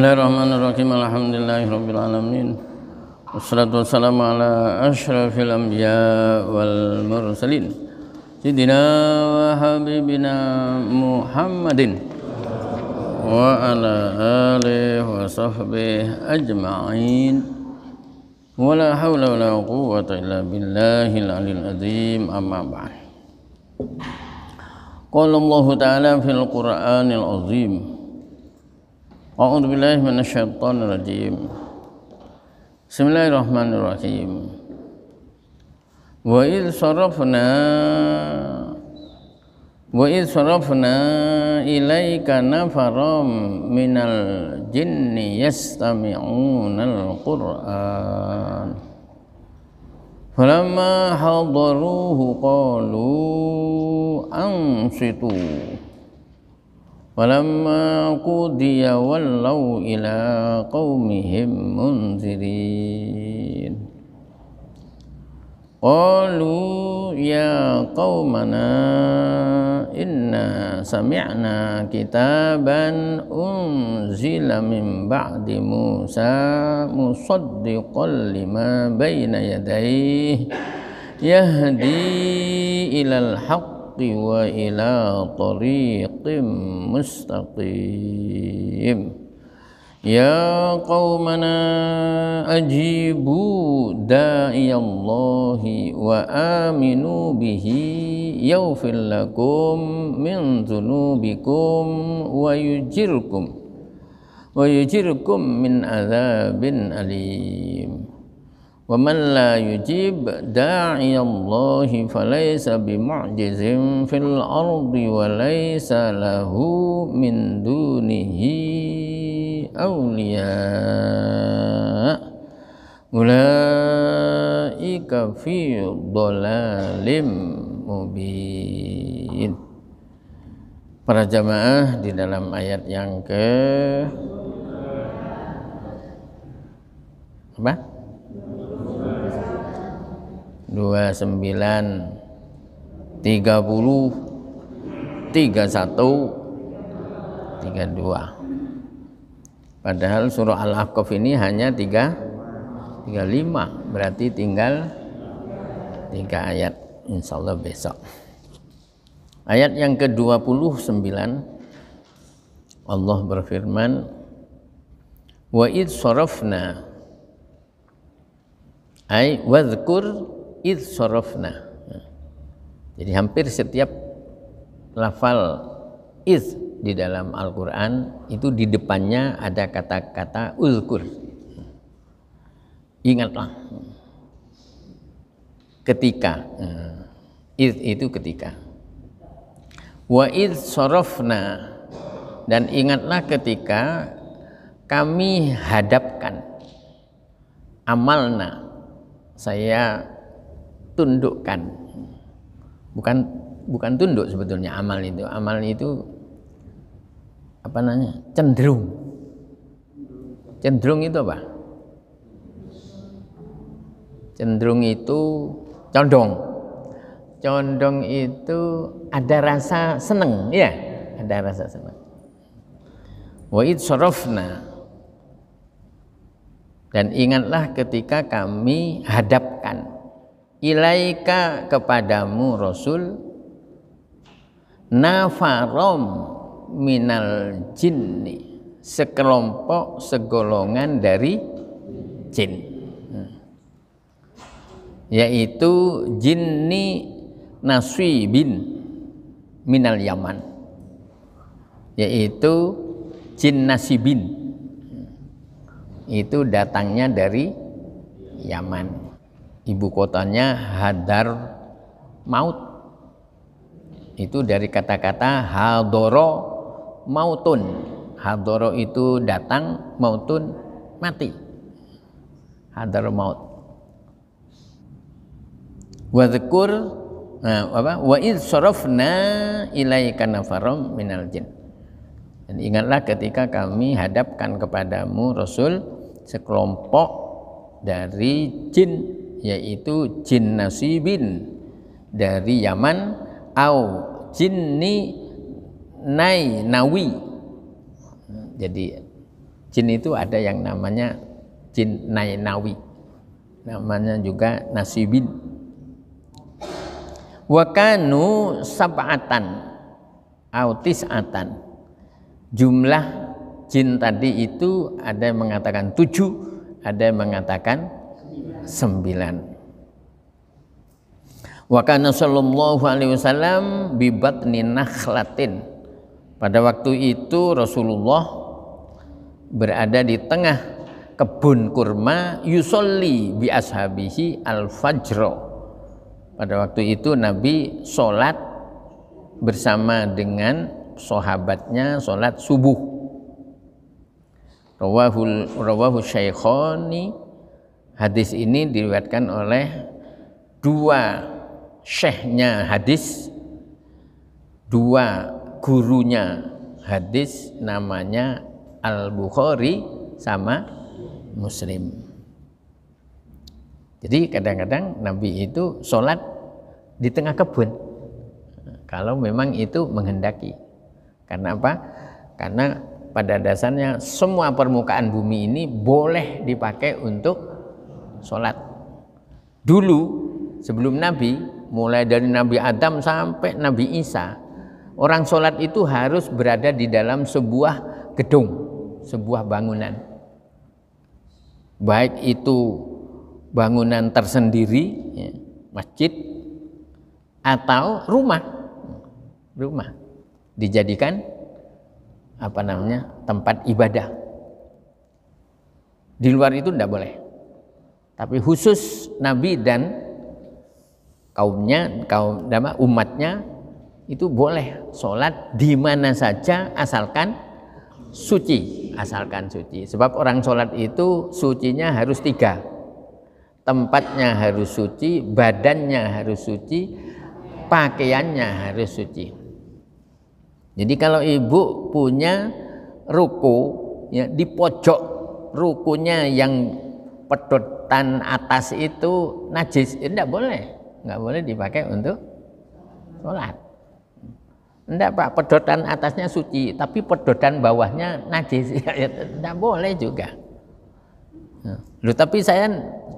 الله الرحمن الرحيم الحمد لله رب العالمين والصلاة والسلام على أشرف الأنبياء والمرسلين سيدنا وحبيبنا محمد وعلى آله وصحبه أجمعين ولا حول ولا قوة إلا بالله العلي العظيم أما بعد قال الله تعالى في القرآن العظيم أعوذ بالله من الشيطان الرجيم بسم الله الرحمن الرحيم وإذ صرفنا وإذ صرفنا إليك نفرا من الجن يستمعون القرآن فلما حضروه قالوا أنصتوا Walamma qudiya wallau ila qaumihim munzirin Qalu ya qaumana inna sami'na kitaban unzila min ba'di Musa musaddiqan lima baina yadayhi yahdi ilal haqq وإلى طريق مستقيم يا قومنا أجيبوا داعي الله وآمنوا به يغفر لكم من ذنوبكم ويجركم ويجركم من عذاب أليم wa لَا la دَاعِيَ اللَّهِ فَلَيْسَ بِمُعْجِزٍ فِي الْأَرْضِ وَلَيْسَ لَهُ laysa lahu min dunihi awliya ulaika fi para jamaah di dalam ayat yang ke apa? 29 30 31 32 padahal surah Al-Ahqaf ini hanya 3 35 berarti tinggal 3 ayat insya besok ayat yang ke-29 Allah berfirman wa id sarafna ay wadhkur id sorofna jadi hampir setiap lafal is di dalam Al-Quran itu di depannya ada kata-kata ulkur. Ingatlah ketika is itu ketika wa id sorofna dan ingatlah ketika kami hadapkan amalna saya tundukkan bukan bukan tunduk sebetulnya amal itu amal itu apa namanya cenderung cenderung itu apa cenderung itu condong condong itu ada rasa seneng ya ada rasa seneng wa id sorofna dan ingatlah ketika kami hadapkan ilaika kepadamu Rasul nafarom minal jinni sekelompok segolongan dari jin hmm. yaitu jinni bin minal yaman yaitu jin nasibin hmm. itu datangnya dari Yaman ibu kotanya Hadar Maut. Itu dari kata-kata hadoro mautun. Hadoro itu datang, mautun mati. Hadar maut. zekur, nah, apa? Wa id sorofna ilaika nafaram minal jin. Dan ingatlah ketika kami hadapkan kepadamu Rasul sekelompok dari jin yaitu jin nasibin dari Yaman au jinni nai nawi jadi jin itu ada yang namanya jin nai nawi namanya juga nasibin wakanu sabatan autis atan jumlah jin tadi itu ada yang mengatakan tujuh ada yang mengatakan Wa kana sallallahu alaihi wasallam bi batni nakhlatin. Pada waktu itu Rasulullah berada di tengah kebun kurma yusolli bi ashabihi al-fajro. Pada waktu itu Nabi sholat bersama dengan sahabatnya sholat subuh. Rawahul rawahu syaikhani Hadis ini diriwayatkan oleh dua syekhnya hadis, dua gurunya hadis namanya Al-Bukhari sama Muslim. Jadi kadang-kadang Nabi itu sholat di tengah kebun. Kalau memang itu menghendaki. Karena apa? Karena pada dasarnya semua permukaan bumi ini boleh dipakai untuk sholat. Dulu sebelum Nabi, mulai dari Nabi Adam sampai Nabi Isa, orang sholat itu harus berada di dalam sebuah gedung, sebuah bangunan. Baik itu bangunan tersendiri, ya, masjid, atau rumah, rumah dijadikan apa namanya tempat ibadah. Di luar itu tidak boleh. Tapi khusus Nabi dan kaumnya, kaum nama umatnya itu boleh sholat di mana saja asalkan suci, asalkan suci. Sebab orang sholat itu sucinya harus tiga, tempatnya harus suci, badannya harus suci, pakaiannya harus suci. Jadi kalau ibu punya ruku ya, di pojok rukunya yang pedot rotan atas itu najis, tidak boleh. Nggak boleh dipakai untuk sholat. tidak Pak, pedotan atasnya suci, tapi pedotan bawahnya najis. Ya, ya, tidak boleh juga. Ya. lu tapi saya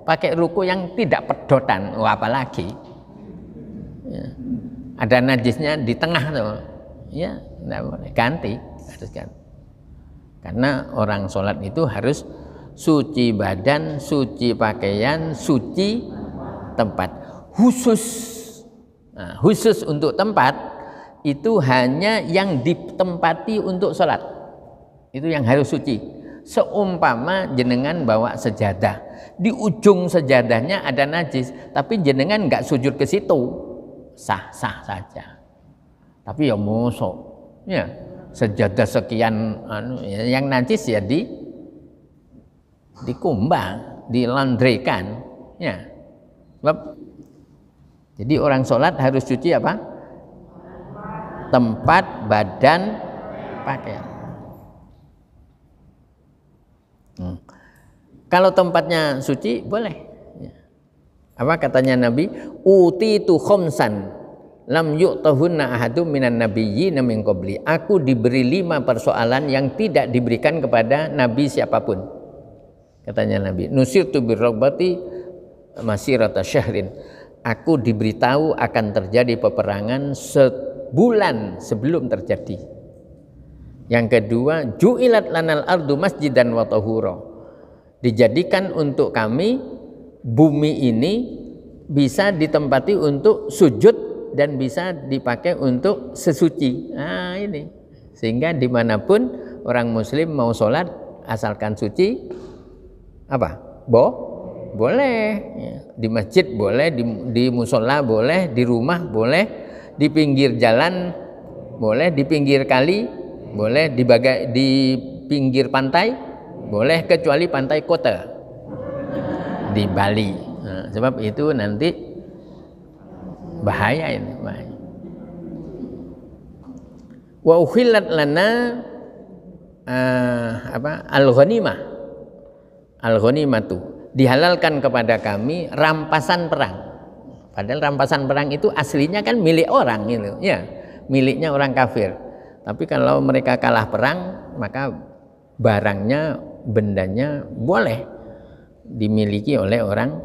pakai ruku yang tidak pedotan, oh, apalagi. Ya. Ada najisnya di tengah tuh. Ya, tidak boleh. Ganti, harus ganti. Karena orang sholat itu harus suci badan, suci pakaian, suci tempat. Khusus nah, khusus untuk tempat itu hanya yang ditempati untuk sholat. Itu yang harus suci. Seumpama jenengan bawa sejadah, di ujung sejadahnya ada najis, tapi jenengan nggak sujud ke situ, sah sah saja. Tapi ya musuh, ya sejadah sekian, anu, ya, yang najis ya di dikumbang, dilandrekan, ya. Sebab jadi orang sholat harus cuci apa? Tempat, badan, pakaian. Hmm. Kalau tempatnya suci boleh. Ya. Apa katanya Nabi? Uti tu khomsan lam yu'tahunna ahadum minan nabiyyi min qabli. Aku diberi lima persoalan yang tidak diberikan kepada nabi siapapun. Katanya Nabi, nusir tu masih rata syahrin. Aku diberitahu akan terjadi peperangan sebulan sebelum terjadi. Yang kedua, ju'ilat lanal ardu masjid dan watahuro. Dijadikan untuk kami bumi ini bisa ditempati untuk sujud dan bisa dipakai untuk sesuci. Nah ini, sehingga dimanapun orang muslim mau sholat asalkan suci apa bo boleh ya. di masjid boleh di, di musola boleh di rumah boleh di pinggir jalan boleh di pinggir kali boleh di baga, di pinggir pantai boleh kecuali pantai kota di Bali nah, sebab itu nanti bahaya ini bahaya. wa uhillat lana eh, apa al ghanimah al-ghanimatu dihalalkan kepada kami rampasan perang. Padahal rampasan perang itu aslinya kan milik orang gitu, ya, miliknya orang kafir. Tapi kalau mereka kalah perang, maka barangnya, bendanya boleh dimiliki oleh orang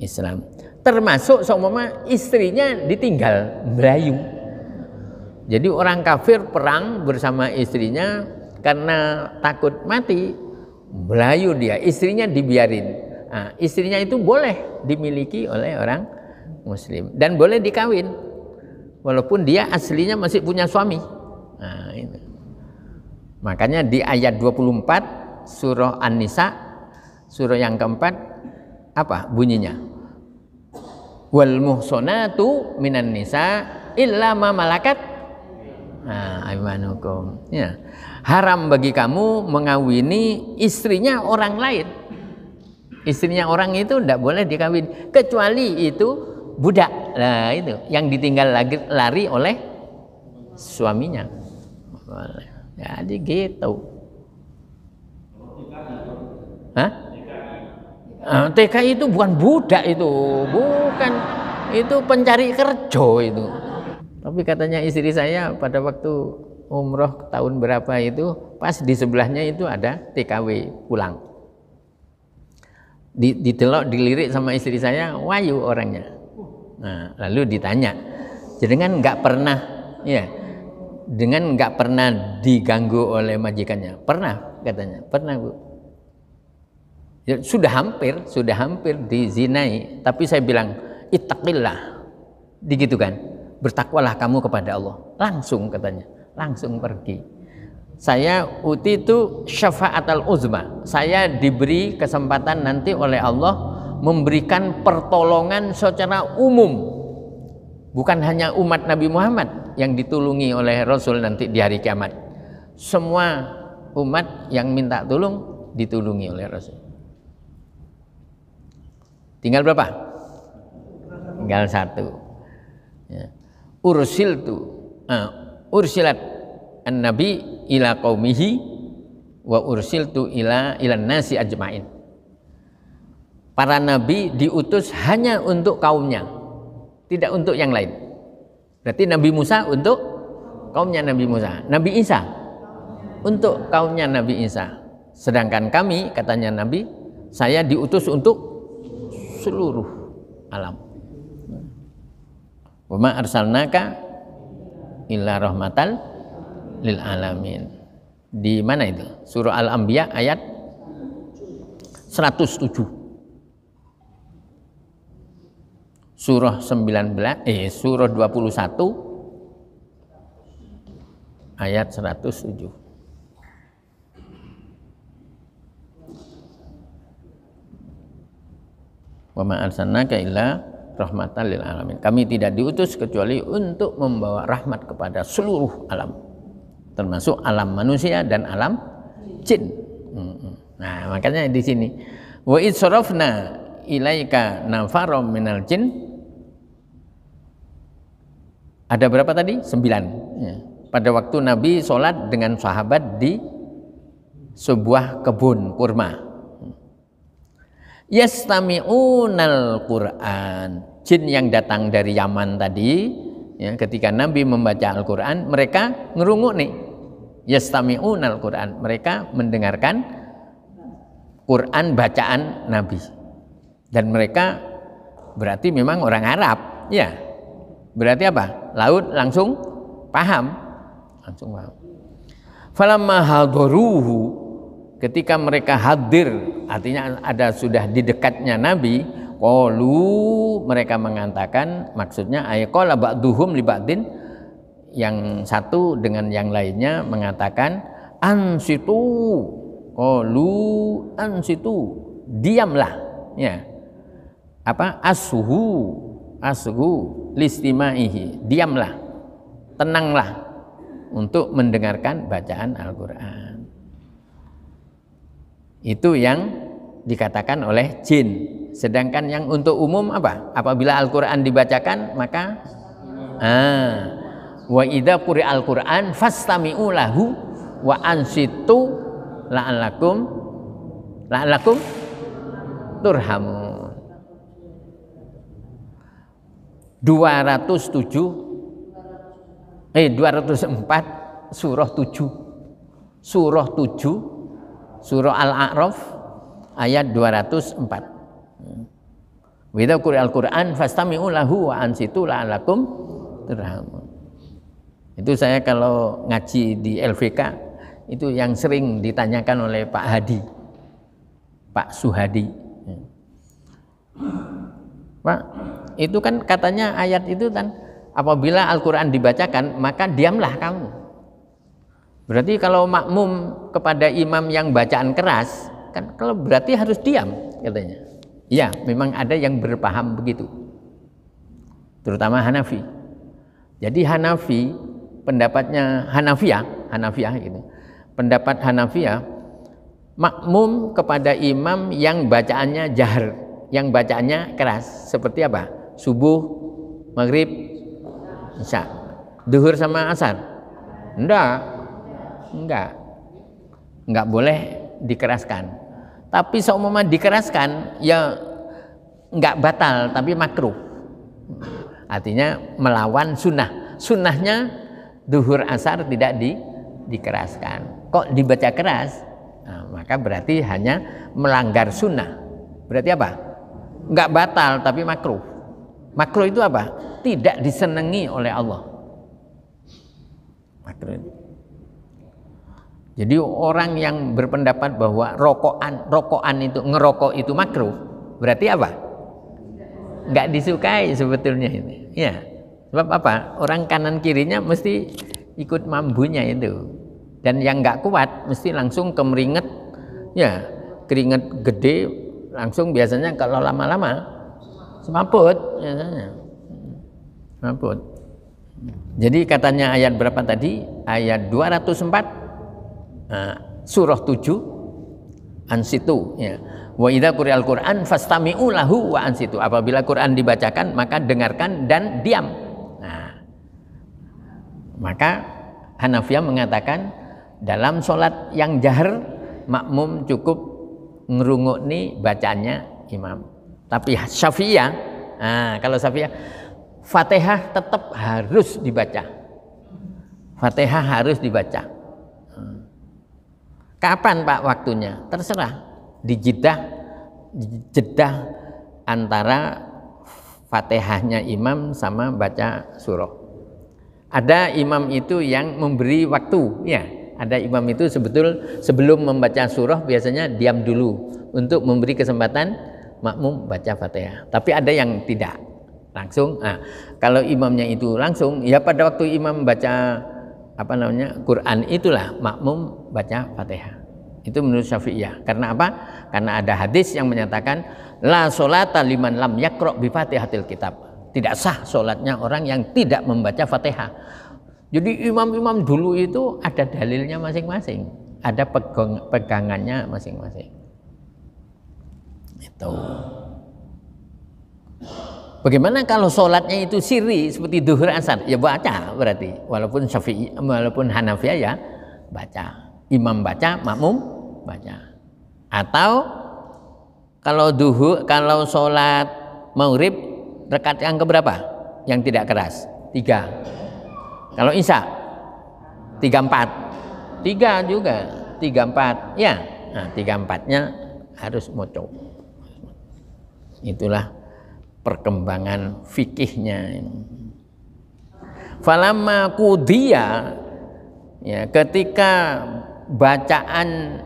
Islam. Termasuk seumpama istrinya ditinggal berayu. Jadi orang kafir perang bersama istrinya karena takut mati Melayu dia, istrinya dibiarin. Nah, istrinya itu boleh dimiliki oleh orang Muslim dan boleh dikawin, walaupun dia aslinya masih punya suami. Nah, itu. Makanya di ayat 24 surah An-Nisa, surah yang keempat, apa bunyinya? Wal muhsonatu minan nisa illa ma malakat Nah, Ya. Haram bagi kamu mengawini istrinya orang lain. Istrinya orang itu tidak boleh dikawin kecuali itu budak. Nah, itu yang ditinggal lagi lari oleh suaminya. Jadi gitu. Hah? TK itu bukan budak itu, bukan itu pencari kerja itu. Tapi katanya istri saya pada waktu umroh tahun berapa itu pas di sebelahnya itu ada TKW pulang. Di, ditelok dilirik sama istri saya wayu orangnya. Nah, lalu ditanya, jenengan nggak pernah ya dengan nggak pernah diganggu oleh majikannya. Pernah katanya, pernah bu. Ya, sudah hampir, sudah hampir dizinai, tapi saya bilang itakilah, digitu kan? bertakwalah kamu kepada Allah langsung katanya langsung pergi saya uti itu syafaat al uzma saya diberi kesempatan nanti oleh Allah memberikan pertolongan secara umum bukan hanya umat Nabi Muhammad yang ditulungi oleh Rasul nanti di hari kiamat semua umat yang minta tolong ditulungi oleh Rasul tinggal berapa tinggal satu ursiltu uh, ursilat an-nabi ila qaumihi wa ursiltu ila ilan nasi ajmain para nabi diutus hanya untuk kaumnya tidak untuk yang lain berarti nabi Musa untuk kaumnya nabi Musa nabi Isa untuk kaumnya nabi Isa sedangkan kami katanya nabi saya diutus untuk seluruh alam Wa ma arsalnaka illa rahmatal lil alamin. Di mana itu? Surah Al-Anbiya ayat 107. Surah 19 eh surah 21 ayat 107. wa ma arsalnaka illa rahmatan lil alamin. Kami tidak diutus kecuali untuk membawa rahmat kepada seluruh alam, termasuk alam manusia dan alam jin. Nah, makanya di sini wa idsarafna ilaika nafarom minal jin ada berapa tadi? Sembilan. Ya. Pada waktu Nabi sholat dengan sahabat di sebuah kebun kurma yastami'unal Qur'an. Jin yang datang dari Yaman tadi, ya, ketika Nabi membaca Al-Qur'an, mereka ngerunguk nih. Yastami'unal Qur'an. Mereka mendengarkan Quran bacaan Nabi. Dan mereka berarti memang orang Arab, ya. Berarti apa? Laut langsung paham, langsung paham. Falamma hadaruhu ketika mereka hadir artinya ada sudah di dekatnya Nabi qalu mereka mengatakan maksudnya ayqala ba'duhum li ba'din yang satu dengan yang lainnya mengatakan ansitu qalu ansitu diamlah ya apa asuhu asuhu listimaihi diamlah tenanglah untuk mendengarkan bacaan Al-Qur'an itu yang dikatakan oleh jin. Sedangkan yang untuk umum apa? Apabila Al-Qur'an dibacakan maka ah wa idza quri al-Qur'an fastami'u lahu wa ansitu la'allakum la'allakum turham 207 eh 204 surah 7 surah 7 surah Al-A'raf ayat 204. Wida kuri Al-Qur'an fastami'u lahu wa ansitu la'alakum terhamun. Itu saya kalau ngaji di LVK itu yang sering ditanyakan oleh Pak Hadi. Pak Suhadi. Pak, itu kan katanya ayat itu kan apabila Al-Qur'an dibacakan maka diamlah kamu. Berarti kalau makmum kepada imam yang bacaan keras, kan kalau berarti harus diam katanya. Ya, memang ada yang berpaham begitu. Terutama Hanafi. Jadi Hanafi pendapatnya Hanafiyah, Hanafiyah gitu. Pendapat Hanafiyah makmum kepada imam yang bacaannya jahar, yang bacaannya keras. Seperti apa? Subuh, maghrib, isya, duhur sama asar. Enggak, Enggak. Enggak boleh dikeraskan. Tapi seumumnya dikeraskan ya enggak batal tapi makruh. Artinya melawan sunnah. Sunnahnya duhur asar tidak di, dikeraskan. Kok dibaca keras? Nah, maka berarti hanya melanggar sunnah. Berarti apa? Enggak batal tapi makruh. Makruh itu apa? Tidak disenangi oleh Allah. Makruh. Jadi orang yang berpendapat bahwa rokokan rokokan itu ngerokok itu makruh, berarti apa? Gak disukai sebetulnya ini. Ya. Sebab apa? Orang kanan kirinya mesti ikut mambunya itu. Dan yang gak kuat mesti langsung kemeringet, ya keringet gede langsung biasanya kalau lama-lama semaput biasanya semaput. Jadi katanya ayat berapa tadi? Ayat 204 Eh, surah 7 situ ya. Wa idza quri'al Qur'an fastami'u lahu wa ansitu. Apabila Quran dibacakan maka dengarkan dan diam. Nah, maka Hanafiyah mengatakan dalam sholat yang jahar makmum cukup ngerungut nih bacanya imam. Tapi Syafi'iyah, nah, kalau Syafi'iyah Fatihah tetap harus dibaca. Fatihah harus dibaca. Kapan Pak waktunya? Terserah. Di jedah, jedah antara fatihahnya imam sama baca surah. Ada imam itu yang memberi waktu, ya. Ada imam itu sebetul sebelum membaca surah biasanya diam dulu untuk memberi kesempatan makmum baca fatihah. Tapi ada yang tidak langsung. Nah, kalau imamnya itu langsung, ya pada waktu imam baca apa namanya Quran itulah makmum baca Fatihah. Itu menurut Syafi'iyah. Karena apa? Karena ada hadis yang menyatakan la solata liman lam yakro bi Fatihatil kitab. Tidak sah solatnya orang yang tidak membaca Fatihah. Jadi imam-imam dulu itu ada dalilnya masing-masing, ada pegang, pegangannya masing-masing. Itu. Bagaimana kalau sholatnya itu siri seperti duhur asar? Ya baca berarti. Walaupun syafi'i, walaupun Hanafiyah ya baca. Imam baca, makmum baca. Atau kalau duhur, kalau sholat maghrib rekat yang keberapa? Yang tidak keras? Tiga. Kalau isya? Tiga empat. Tiga juga. Tiga empat. Ya. Nah, tiga empatnya harus mocok. Itulah perkembangan fikihnya. Falamma kudia ya ketika bacaan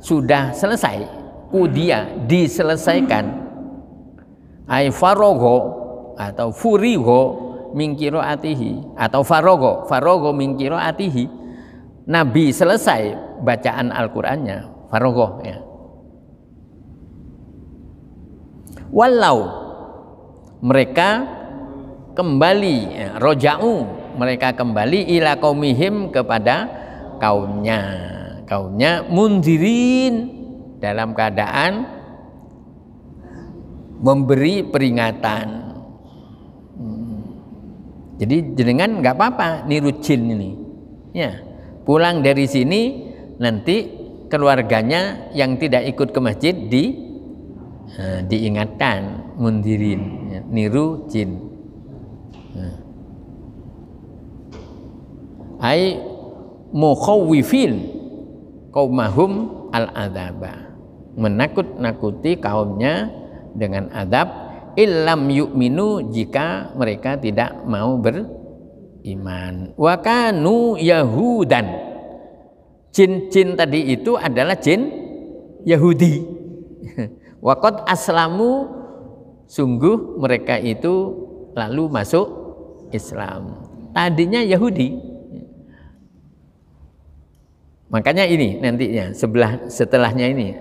sudah selesai, kudia diselesaikan. Ai farogo atau furigo mingkiro atihi atau farogo farogo mingkiro atihi Nabi selesai bacaan Al-Qur'annya farogo ya walau mereka kembali ya, roja'u mereka kembali ila kaumihim kepada kaumnya kaumnya mundirin dalam keadaan memberi peringatan hmm. jadi jenengan nggak apa-apa niru jin ini ya pulang dari sini nanti keluarganya yang tidak ikut ke masjid di eh, diingatkan mundirin ya. niru jin nah. ai mukhawifin qaumahum al adaba menakut-nakuti kaumnya dengan adab illam yu'minu jika mereka tidak mau beriman wa kanu yahudan jin-jin tadi itu adalah jin Yahudi wakot aslamu Sungguh mereka itu lalu masuk Islam. Tadinya Yahudi. Makanya ini nantinya sebelah setelahnya ini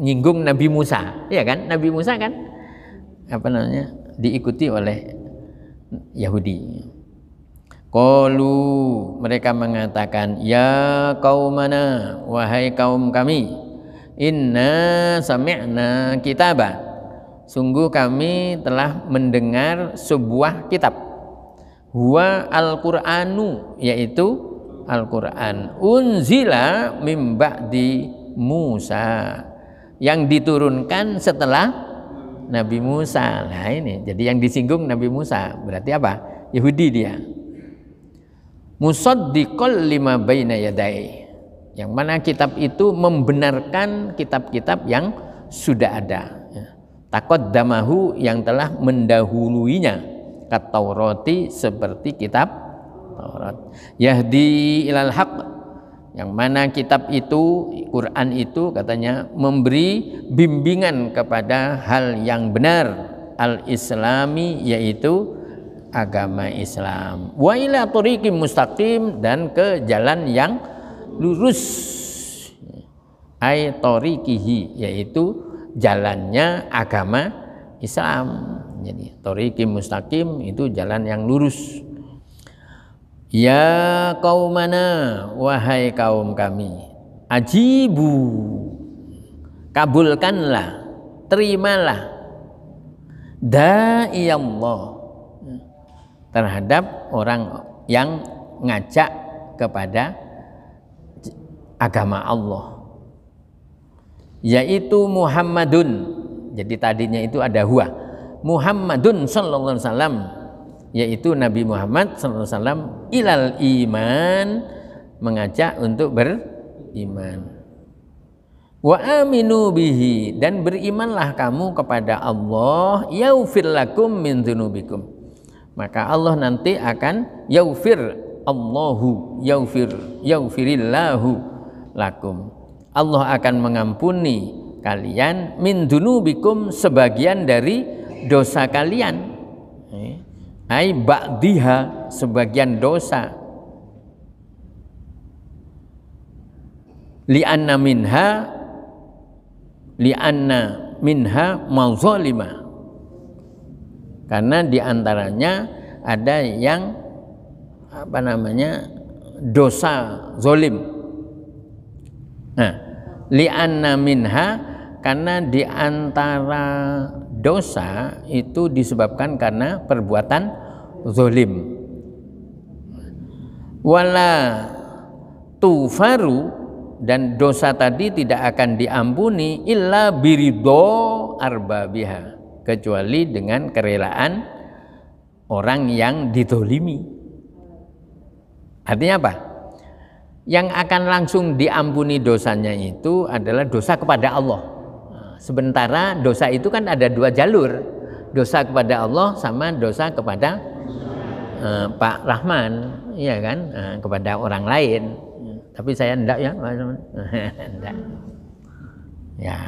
nyinggung Nabi Musa, ya kan? Nabi Musa kan apa namanya? diikuti oleh Yahudi. Kolu mereka mengatakan ya kaum mana, wahai kaum kami inna sami'na kitabah sungguh kami telah mendengar sebuah kitab huwa al-qur'anu yaitu Al-Qur'an unzila mimba di Musa yang diturunkan setelah Nabi Musa nah ini jadi yang disinggung Nabi Musa berarti apa Yahudi dia musaddiqal lima baina yadai yang mana kitab itu membenarkan kitab-kitab yang sudah ada takut damahu yang telah mendahuluinya kat roti seperti kitab Taurat yahdi ilal haq yang mana kitab itu Quran itu katanya memberi bimbingan kepada hal yang benar al islami yaitu agama Islam wa ila turikim mustaqim dan ke jalan yang lurus ay Torikihi yaitu jalannya agama Islam. Jadi torikim mustaqim itu jalan yang lurus. Ya kaum mana wahai kaum kami ajibu kabulkanlah terimalah da'i Allah terhadap orang yang ngajak kepada agama Allah yaitu Muhammadun. Jadi tadinya itu ada huwa. Muhammadun sallallahu alaihi wasallam yaitu Nabi Muhammad sallallahu alaihi wasallam ilal iman mengajak untuk beriman. Wa aminu bihi dan berimanlah kamu kepada Allah yaufir lakum min dzunubikum. Maka Allah nanti akan yaufir Allahu yaufir yaufirillahu lakum Allah akan mengampuni kalian min dunubikum sebagian dari dosa kalian eh, ai ba'diha sebagian dosa li'anna minha li'anna minha mazalima karena diantaranya ada yang apa namanya dosa zolim Nah, li'anna minha karena di antara dosa itu disebabkan karena perbuatan zolim. Wala tufaru dan dosa tadi tidak akan diampuni illa birido arba biha kecuali dengan kerelaan orang yang ditolimi. Artinya apa? yang akan langsung diampuni dosanya itu adalah dosa kepada Allah. Nah, sementara dosa itu kan ada dua jalur, dosa kepada Allah sama dosa kepada uh, Pak Rahman, ya kan, uh, kepada orang lain. Tapi saya enggak ya, enggak. Ya.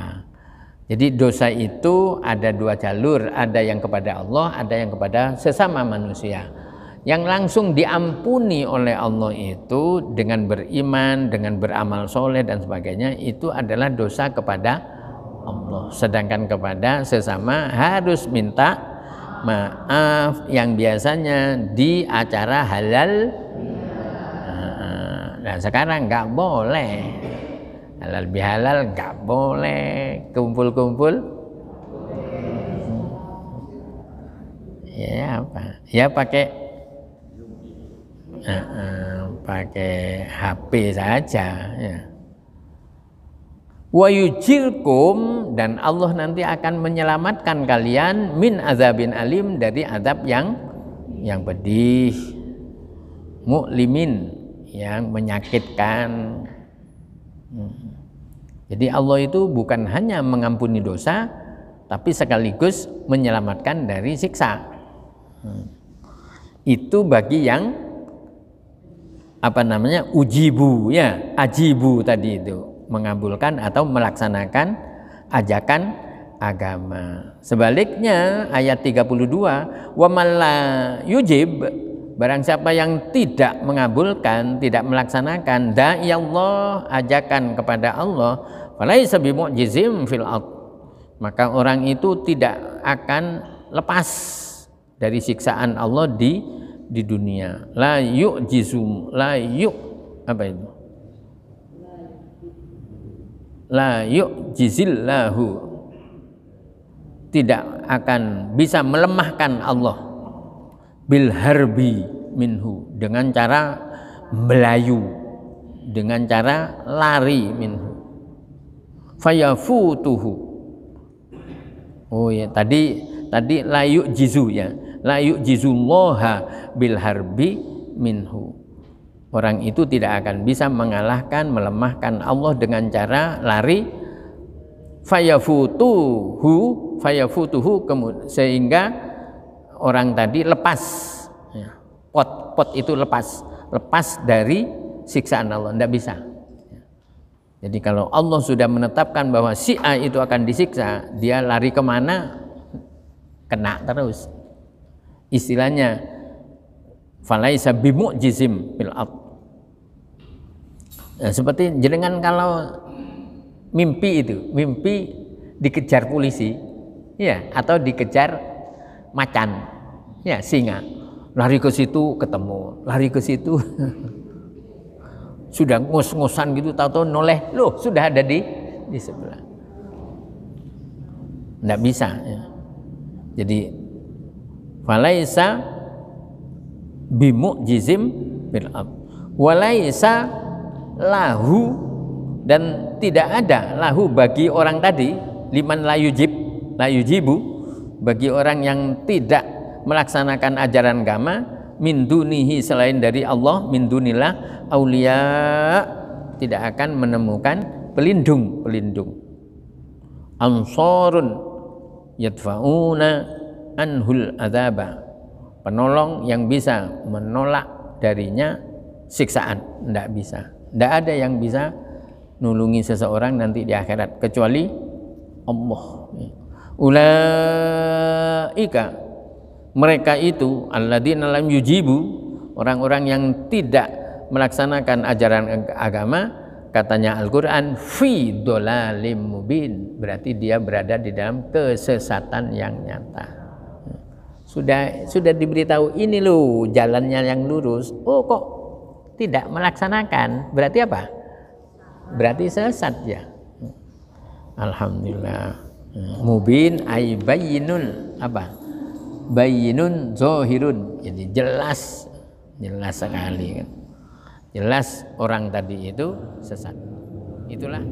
Jadi dosa itu ada dua jalur, ada yang kepada Allah, ada yang kepada sesama manusia yang langsung diampuni oleh Allah itu dengan beriman, dengan beramal soleh dan sebagainya itu adalah dosa kepada Allah. Sedangkan kepada sesama harus minta maaf yang biasanya di acara halal. Nah, nah sekarang nggak boleh halal bihalal nggak boleh kumpul-kumpul ya apa ya pakai uh, pakai HP saja ya. Wa yujirkum dan Allah nanti akan menyelamatkan kalian min azabin alim dari azab yang yang pedih mu'limin yang menyakitkan hmm. jadi Allah itu bukan hanya mengampuni dosa tapi sekaligus menyelamatkan dari siksa hmm. itu bagi yang apa namanya ujibu ya ajibu tadi itu mengabulkan atau melaksanakan ajakan agama sebaliknya ayat 32 wamala yujib barang siapa yang tidak mengabulkan tidak melaksanakan da'i Allah ajakan kepada Allah falaisa bimu'jizim fil ard maka orang itu tidak akan lepas dari siksaan Allah di di dunia la yuk jizum la yuk apa itu la yuk jizillahu tidak akan bisa melemahkan Allah bil harbi minhu dengan cara melayu dengan cara lari minhu fayafutuhu oh ya tadi tadi layu jizu ya la yu'jizullaha bil harbi minhu orang itu tidak akan bisa mengalahkan melemahkan Allah dengan cara lari fayafutuhu fayafutuhu sehingga orang tadi lepas ya, pot pot itu lepas lepas dari siksaan Allah tidak bisa ya. jadi kalau Allah sudah menetapkan bahwa si A itu akan disiksa dia lari kemana kena terus istilahnya falaisa bimu'jizim fil ard nah, seperti jenengan kalau mimpi itu mimpi dikejar polisi ya atau dikejar macan ya singa lari ke situ ketemu lari ke situ sudah ngos-ngosan gitu tahu-tahu noleh loh sudah ada di di sebelah tidak bisa ya. jadi falaisa bimu'jizim bil ab walaisa lahu dan tidak ada lahu bagi orang tadi liman layujib layujibu bagi orang yang tidak melaksanakan ajaran agama min dunihi selain dari Allah min dunillah aulia tidak akan menemukan pelindung pelindung ansorun yadfauna anhul adzaba penolong yang bisa menolak darinya siksaan tidak bisa tidak ada yang bisa nulungi seseorang nanti di akhirat kecuali Allah ulaika mereka itu alladzina lam yujibu orang-orang yang tidak melaksanakan ajaran agama katanya Al-Qur'an fi dolalim mubin berarti dia berada di dalam kesesatan yang nyata sudah sudah diberitahu ini loh jalannya yang lurus oh kok tidak melaksanakan berarti apa berarti sesat ya alhamdulillah mubin ay bayinun apa bayinun zohirun jadi jelas jelas sekali kan jelas orang tadi itu sesat itulah